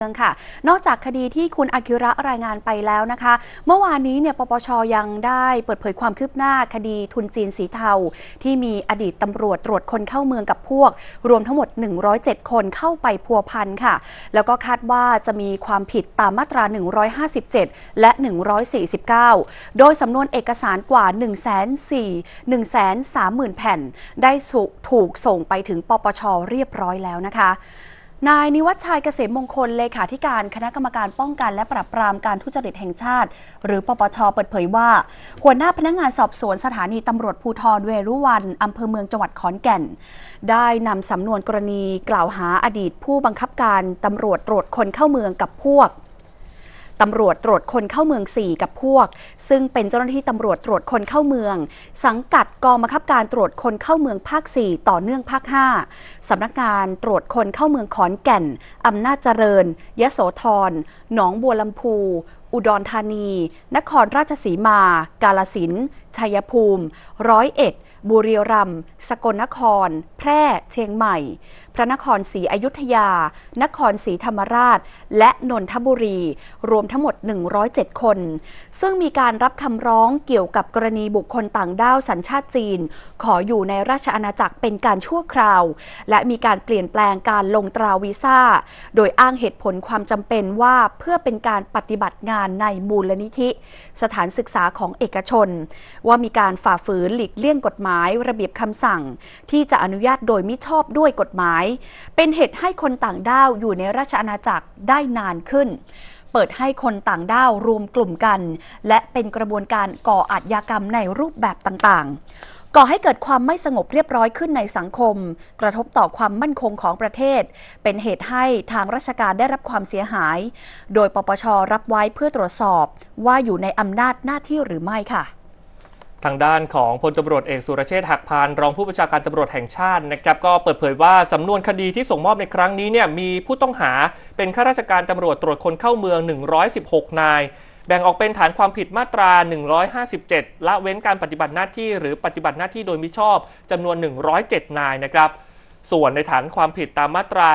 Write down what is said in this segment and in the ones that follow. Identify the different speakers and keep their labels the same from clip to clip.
Speaker 1: เรื่องค่ะ นอกจากคดีที่คุณอากิระรายงานไปแล้วนะคะ เมื่อวานนี้เนี่ยปปชยังได้เปิดเผยความคืบหน้าคดีทุนจีนสีเทา ที่มีอดีตตำรวจตรวจคนเข้าเมืองกับพวก รวมทั้งหมด 107 คนเข้าไปพัวพันค่ะ แล้วก็คาดว่าจะมีความผิดตามมาตรา 157 และ 149 โดยสำนวนเอกสารกว่า1 4 1 3 0 0 0แผ่น ได้ถูกส่งไปถึงปปช เรียบร้อยแล้วนะคะนายนิวัชชัยเกษมมงคลเลขาธิการคณะกรรมการป้องกันและปราบปรามการทุจริตแห่งชาติ หรือปปชเปิดเผยว่าหัวหน้าพนักงานสอบสวนสถานีตำรวจภูธรเวรุวัน อำเภอเมืองจังหวัดขอนแก่น ได้นำสำนวนกรณีกล่าวหาอดีตผู้บังคับการตำรวจตรวจคนเข้าเมืองกับพวกตำรวจตรวจคนเข้าเมือง 4 กับพวกซึ่งเป็นเจ้าหน้าที่ตำรวจตรวจคนเข้าเมือง สังกัดกองบังคับการตรวจคนเข้าเมืองภาค4ต่อเนื่องภาค5สำนักงานตรวจคนเข้าเมืองขอนแก่นอำนาจเจริญยโสธร หนองบัวลำพู อุดรธานี นครราชสีมา กาลสินชัยภูมิร้อยเอ็ดบุรีรัมย์สกลนครแพร่เชียงใหม่ พระนครศรีอยุธยา นครศรีธรรมราช และนนทบุรี รวมทั้งหมด 107 คน ซึ่งมีการรับคำร้องเกี่ยวกับกรณีบุคคลต่างด้าวสัญชาติจีน ขออยู่ในราชอาณาจักรเป็นการชั่วคราว และมีการเปลี่ยนแปลงการลงตราวีซ่า โดยอ้างเหตุผลความจำเป็นว่าเพื่อเป็นการปฏิบัติงานในมูลนิธิ สถานศึกษาของเอกชน ว่ามีการฝ่าฝืนหลีกเลี่ยงกฎหมายระเบียบคำสั่งที่จะอนุญาาตโดยมิชอบด้วยกฎหมาย เป็นเหตุให้คนต่างด้าวอยู่ในราชอาณาจักรได้นานขึ้น เปิดให้คนต่างด้าวรวมกลุ่มกัน และเป็นกระบวนการก่ออาชญากรรมในรูปแบบต่างๆ ก่อให้เกิดความไม่สงบเรียบร้อยขึ้นในสังคม กระทบต่อความมั่นคงของประเทศ เป็นเหตุให้ทางราชการได้รับความเสียหาย โดยปปช รับไว้เพื่อตรวจสอบว่าอยู่ในอำนาจหน้าที่หรือไม่ค่ะ
Speaker 2: ทางด้านของพลตำรวจเอกสุรเชษฐ์หักพานรองผู้บัญชาการตำรวจแห่งชาตินะครับก็เปิดเผยว่าสำนวนคดีที่ส่งมอบในครั้งนี้เนี่ยมีผู้ต้องหาเป็นข้าราชการตำรวจตรวจคนเข้าเมือง 116 นาย แบ่งออกเป็นฐานความผิดมาตรา 157ละเว้นการปฏิบัติหน้าที่หรือปฏิบัติหน้าที่โดยมิชอบจำนวน 107 นายนะครับส่วนในฐานความผิดตามมาตรา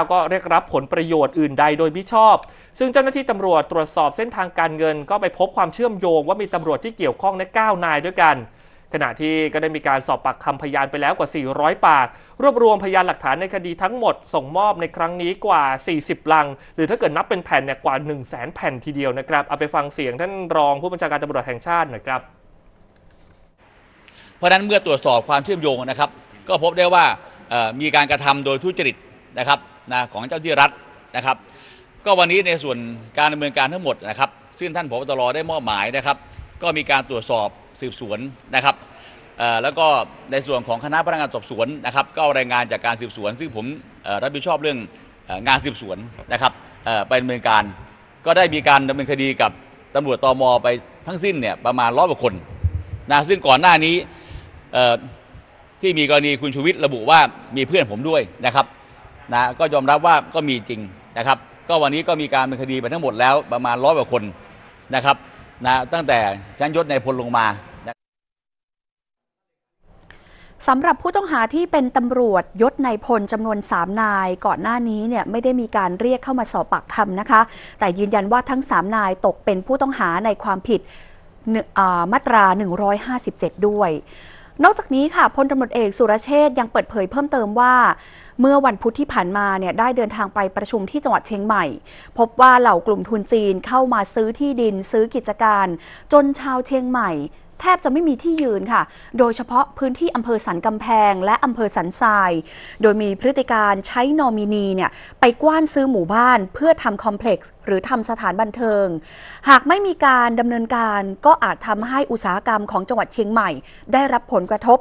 Speaker 2: 149 ก็เรียกรับผลประโยชน์อื่นใดโดยมิชอบ ซึ่งเจ้าหน้าที่ตำรวจตรวจสอบเส้นทางการเงินก็ไปพบความเชื่อมโยงว่ามีตำรวจที่เกี่ยวข้องใน 9 นายด้วยกัน ขณะที่ก็ได้มีการสอบปากคำพยานไปแล้วกว่า 400 ปาก รวบรวมพยานหลักฐานในคดีทั้งหมดส่งมอบในครั้งนี้กว่า 40 ลัง หรือถ้าเกิดนับเป็นแผ่นเนี่ยกว่า 1 0 0 0 0แแผ่นทีเดียวนะครับ เอาไปฟังเสียง ท่านรองผู้บัญชาการตำรวจแห่งชาติหน่อยครับ เพราะนั้นเมื่อตรวจสอบความเชื่อมโยงนะครับ ก็พบ
Speaker 3: ได้ว่ามีการกระทำโดยทุจริตนะครับนะของเจ้าที่รัฐนะครับ ก็วันนี้ในส่วนการดำเนินการทั้งหมดนะครับซึ่งท่านผบตรได้มอบหมายนะครับ ก็มีการตรวจสอบสืบสวนนะครับแล้วก็ในส่วนของคณะพนักงานสอบสวนนะครับก็รายงานจากการสืบสวน ซึ่งผมรับผิดชอบเรื่องงานสืบสวนนะครับไปดำเนินการ ก็ได้มีการดำเนินคดีกับตำรวจตอมอไปทั้งสิ้นเนี่ยประมาณร้อยกว่าคนนะซึ่งก่อนหน้านี้ที่มีกรณีคุณชูวิทย์ระบุว่ามีเพื่อนผมด้วยนะครับนะก็ยอมรับว่าก็มีจริงนะครับ ก็วันนี้ก็มีการเป็นคดีไปทั้งหมดแล้วประมาณร้อยกว่าคนนะครับนะตั้งแต่ชั้นยศในพลลงมา
Speaker 1: สำหรับผู้ต้องหาที่เป็นตำรวจยศนายพลจำนวน 3 นาย ก่อนหน้านี้เนี่ยไม่ได้มีการเรียกเข้ามาสอบปากคำนะคะ แต่ยืนยันว่าทั้ง 3 นายตกเป็นผู้ต้องหาในความผิดมาตรา 157 ด้วยนอกจากนี้ค่ะ พลตำรวจเอกสุรเชษยังเปิดเผยเพิ่มเติมว่า เมื่อวันพุธที่ผ่านมาเนี่ย ได้เดินทางไปประชุมที่จังหวัดเชียงใหม่ พบว่าเหล่ากลุ่มทุนจีนเข้ามาซื้อที่ดิน ซื้อกิจการ จนชาวเชียงใหม่แทบจะไม่มีที่ยืนค่ะ โดยเฉพาะพื้นที่อำเภอสันกำแพงและอำเภอสันทรายโดยมีพฤติการใช้นอมินีเนี่ยไปกว้านซื้อหมู่บ้าน เพื่อทำคอมเพล็กซ์ หรือทำสถานบันเทิง หากไม่มีการดำเนินการ ก็อาจทำให้อุตสาหกรรมของจังหวัดเชียงใหม่ ได้รับผลกระทบ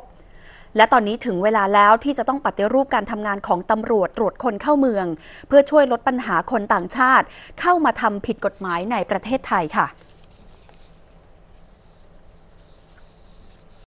Speaker 1: และตอนนี้ถึงเวลาแล้วที่จะต้องปฏิรูปการทำงานของตำรวจตรวจคนเข้าเมือง เพื่อช่วยลดปัญหาคนต่างชาติ เข้ามาทำผิดกฎหมายในประเทศไทยค่ะ